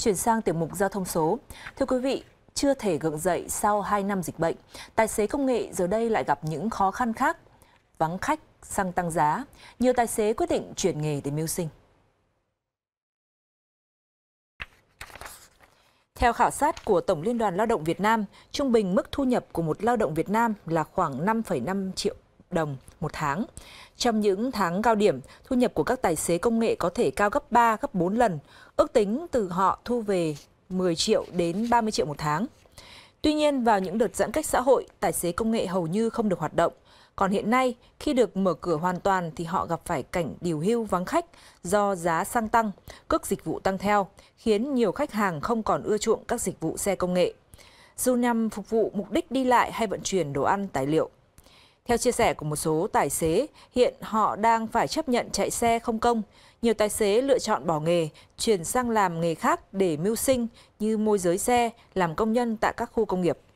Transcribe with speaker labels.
Speaker 1: Chuyển sang tiểu mục giao thông số. Thưa quý vị, chưa thể gượng dậy sau 2 năm dịch bệnh, tài xế công nghệ giờ đây lại gặp những khó khăn khác. Vắng khách, xăng tăng giá, nhiều tài xế quyết định chuyển nghề để mưu sinh. Theo khảo sát của Tổng Liên đoàn Lao động Việt Nam, trung bình mức thu nhập của một lao động Việt Nam là khoảng 5,5 triệu đồng một tháng. Trong những tháng cao điểm, thu nhập của các tài xế công nghệ có thể cao gấp 3, gấp 4 lần. Ước tính từ họ thu về 10 triệu đến 30 triệu một tháng. Tuy nhiên, vào những đợt giãn cách xã hội, tài xế công nghệ hầu như không được hoạt động. Còn hiện nay, khi được mở cửa hoàn toàn thì họ gặp phải cảnh điều hưu vắng khách do giá xăng tăng, cước dịch vụ tăng theo, khiến nhiều khách hàng không còn ưa chuộng các dịch vụ xe công nghệ. Dù nhằm phục vụ mục đích đi lại hay vận chuyển đồ ăn, tài liệu, theo chia sẻ của một số tài xế, hiện họ đang phải chấp nhận chạy xe không công. Nhiều tài xế lựa chọn bỏ nghề, chuyển sang làm nghề khác để mưu sinh như môi giới xe, làm công nhân tại các khu công nghiệp.